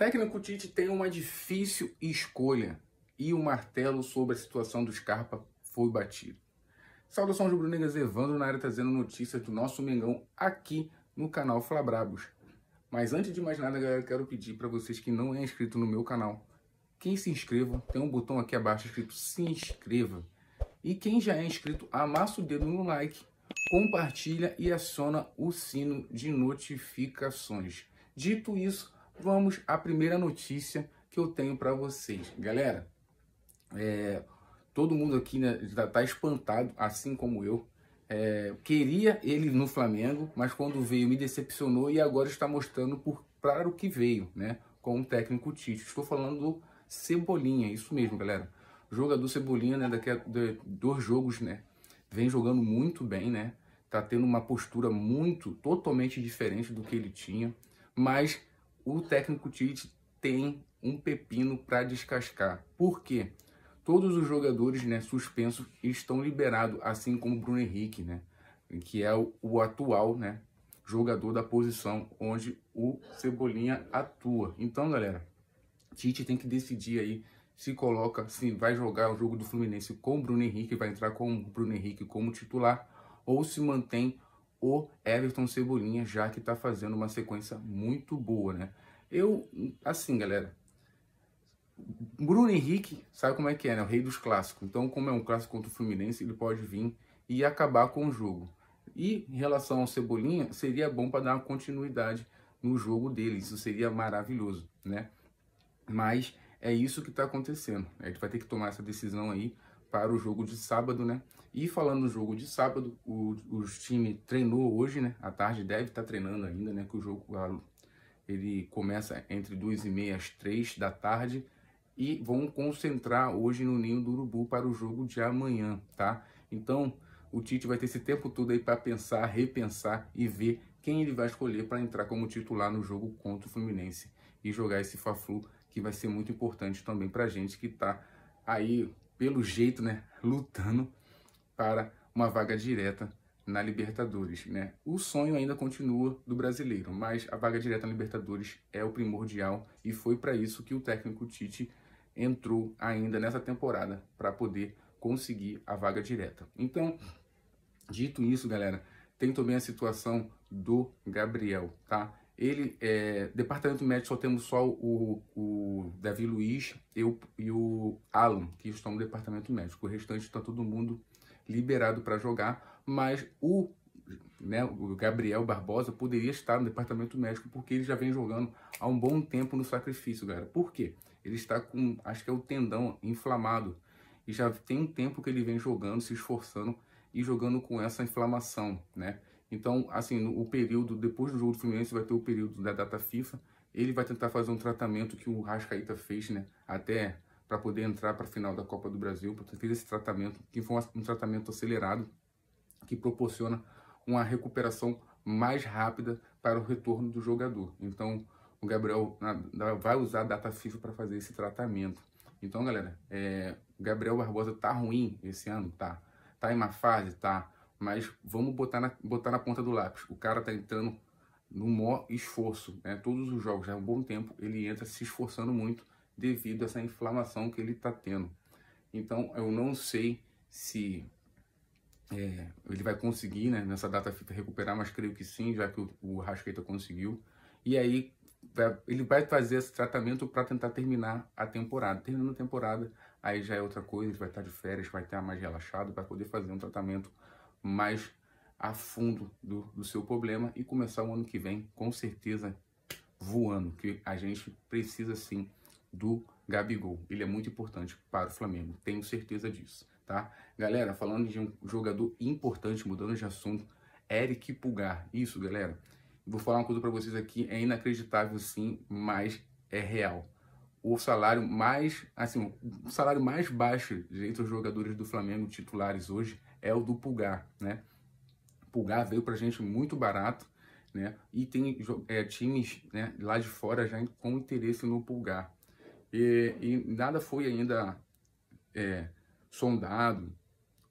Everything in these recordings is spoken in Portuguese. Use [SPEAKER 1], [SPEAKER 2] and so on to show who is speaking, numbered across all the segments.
[SPEAKER 1] Técnico Tite tem uma difícil escolha e o martelo sobre a situação do Scarpa foi batido. Saudações Bruno negras Evandro na área trazendo notícias do nosso Mengão aqui no canal Fla Brabos. Mas antes de mais nada, galera, quero pedir para vocês que não é inscrito no meu canal, quem se inscreva, tem um botão aqui abaixo escrito se inscreva. E quem já é inscrito, amassa o dedo no like, compartilha e aciona o sino de notificações. Dito isso, vamos à primeira notícia que eu tenho para vocês. Galera, é, todo mundo aqui né, tá, espantado, assim como eu. É, queria ele no Flamengo, mas quando veio me decepcionou e agora está mostrando por para o que veio, né? Com o técnico Tite. Estou falando do Cebolinha, isso mesmo, galera. jogador Cebolinha, né? Daqui a dois jogos, né? Vem jogando muito bem, né? Tá tendo uma postura muito, totalmente diferente do que ele tinha. Mas o técnico Tite tem um pepino para descascar. Por quê? Todos os jogadores né, suspensos estão liberados, assim como o Bruno Henrique, né, que é o, o atual né, jogador da posição onde o Cebolinha atua. Então, galera, Tite tem que decidir aí se coloca, se vai jogar o jogo do Fluminense com o Bruno Henrique, vai entrar com o Bruno Henrique como titular, ou se mantém o Everton Cebolinha, já que está fazendo uma sequência muito boa, né? Eu, assim, galera, Bruno Henrique, sabe como é que é, né? O rei dos clássicos. Então, como é um clássico contra o Fluminense, ele pode vir e acabar com o jogo. E em relação ao Cebolinha, seria bom para dar uma continuidade no jogo dele. Isso seria maravilhoso, né? Mas é isso que está acontecendo. A gente vai ter que tomar essa decisão aí para o jogo de sábado, né? E falando no jogo de sábado, o, o time treinou hoje, né? À tarde deve estar treinando ainda, né? Que o jogo ah, ele começa entre duas e meia às três da tarde e vão concentrar hoje no ninho do urubu para o jogo de amanhã, tá? Então o Tite vai ter esse tempo todo aí para pensar, repensar e ver quem ele vai escolher para entrar como titular no jogo contra o Fluminense e jogar esse Fla-Flu que vai ser muito importante também para gente que está aí pelo jeito, né, lutando para uma vaga direta na Libertadores, né? O sonho ainda continua do brasileiro, mas a vaga direta na Libertadores é o primordial e foi para isso que o técnico Tite entrou ainda nessa temporada para poder conseguir a vaga direta. Então, dito isso, galera, tem também a situação do Gabriel, tá? Ele, é, departamento médico só temos só o, o Davi Luiz eu, e o Alan, que estão no departamento médico. O restante está todo mundo liberado para jogar, mas o, né, o Gabriel Barbosa poderia estar no departamento médico porque ele já vem jogando há um bom tempo no sacrifício, galera. Por quê? Ele está com, acho que é o tendão inflamado e já tem um tempo que ele vem jogando, se esforçando e jogando com essa inflamação, né? Então, assim, no, o período, depois do jogo do Fluminense, vai ter o período da data FIFA. Ele vai tentar fazer um tratamento que o Rascaíta fez, né? Até para poder entrar para a final da Copa do Brasil. Fez esse tratamento, que foi um tratamento acelerado, que proporciona uma recuperação mais rápida para o retorno do jogador. Então, o Gabriel vai usar a data FIFA para fazer esse tratamento. Então, galera, é, o Gabriel Barbosa tá ruim esse ano, tá? Tá em uma fase, tá? mas vamos botar na, botar na ponta do lápis. O cara está entrando no maior esforço, né? Todos os jogos, já há um bom tempo, ele entra se esforçando muito devido a essa inflamação que ele está tendo. Então, eu não sei se é, ele vai conseguir, né, nessa data FIFA recuperar, mas creio que sim, já que o, o conseguiu. E aí, vai, ele vai fazer esse tratamento para tentar terminar a temporada. Terminando a temporada, aí já é outra coisa, ele vai estar tá de férias, vai estar tá mais relaxado, vai poder fazer um tratamento mais a fundo do, do seu problema e começar o ano que vem com certeza voando, que a gente precisa sim do Gabigol. Ele é muito importante para o Flamengo, tenho certeza disso, tá? Galera, falando de um jogador importante, mudando de assunto, Eric Pulgar. Isso, galera. Vou falar uma coisa para vocês aqui, é inacreditável sim, mas é real. O salário mais, assim, o salário mais baixo de entre os jogadores do Flamengo titulares hoje é o do Pulgar, né? Pulgar veio para gente muito barato, né? E tem é, times né, lá de fora já com interesse no Pulgar. E, e nada foi ainda é, sondado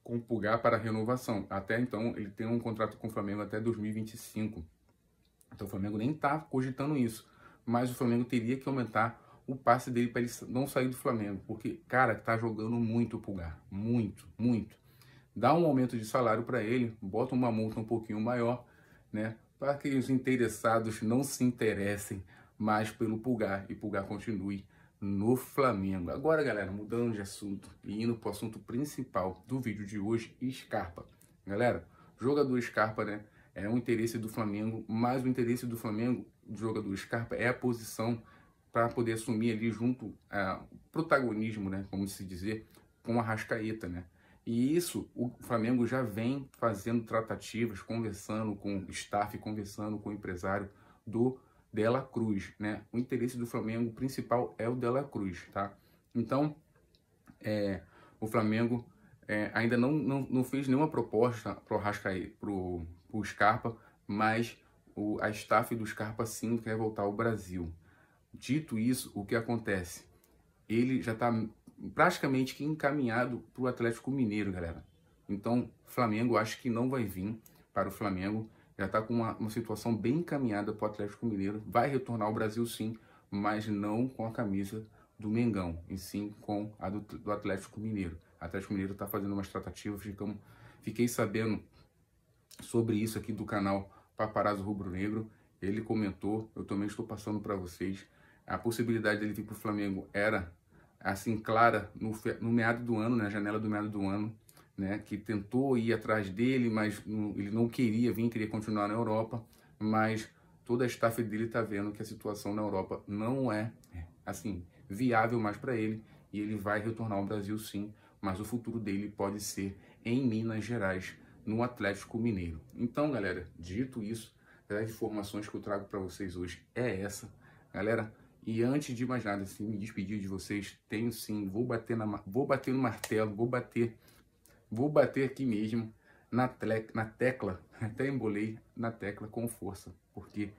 [SPEAKER 1] com o Pulgar para renovação. Até então, ele tem um contrato com o Flamengo até 2025. Então o Flamengo nem está cogitando isso. Mas o Flamengo teria que aumentar o passe dele para ele não sair do Flamengo. Porque, cara, tá jogando muito o Pulgar. Muito, muito dá um aumento de salário para ele, bota uma multa um pouquinho maior, né? Para que os interessados não se interessem mais pelo Pulgar e Pulgar continue no Flamengo. Agora, galera, mudando de assunto e indo para o assunto principal do vídeo de hoje, Scarpa. Galera, jogador Scarpa, né? É um interesse do Flamengo, mas o interesse do Flamengo, do jogador Scarpa, é a posição para poder assumir ali junto a ah, protagonismo, né? Como se dizer, com a Rascaeta, né? E isso o Flamengo já vem fazendo tratativas, conversando com o staff, conversando com o empresário do Dela Cruz, né? O interesse do Flamengo principal é o Dela Cruz, tá? Então, é, o Flamengo é, ainda não, não, não, fez nenhuma proposta pro Rascaí, pro, pro Scarpa, mas o, a staff do Scarpa sim quer voltar ao Brasil. Dito isso, o que acontece? Ele já está praticamente que encaminhado para o Atlético Mineiro, galera. Então, Flamengo acho que não vai vir para o Flamengo. Já está com uma, uma, situação bem encaminhada para o Atlético Mineiro. Vai retornar ao Brasil sim, mas não com a camisa do Mengão, e sim com a do, do Atlético Mineiro. O Atlético Mineiro está fazendo umas tratativas, fiquei sabendo sobre isso aqui do canal Paparazzo Rubro Negro. Ele comentou, eu também estou passando para vocês. A possibilidade dele vir para o Flamengo era assim clara no, no meado do ano, na né, janela do meado do ano, né, que tentou ir atrás dele, mas não, ele não queria vir, queria continuar na Europa, mas toda a staff dele está vendo que a situação na Europa não é assim viável mais para ele e ele vai retornar ao Brasil sim, mas o futuro dele pode ser em Minas Gerais, no Atlético Mineiro. Então, galera, dito isso, as informações que eu trago para vocês hoje é essa. Galera, e antes de mais nada, assim, me despedir de vocês, tenho sim, vou bater, na, vou bater no martelo, vou bater, vou bater aqui mesmo na, tle, na tecla, até embolei na tecla com força, porque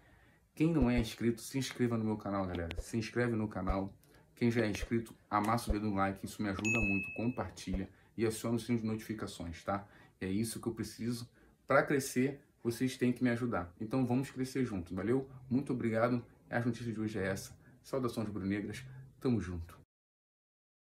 [SPEAKER 1] quem não é inscrito, se inscreva no meu canal, galera. Se inscreve no canal. Quem já é inscrito, amassa o dedo no like, isso me ajuda muito. Compartilha e aciona o sininho de notificações, tá? É isso que eu preciso para crescer. Vocês têm que me ajudar. Então vamos crescer juntos, valeu? Muito obrigado. A notícia de hoje é essa. Saudações brunegras, tamo junto.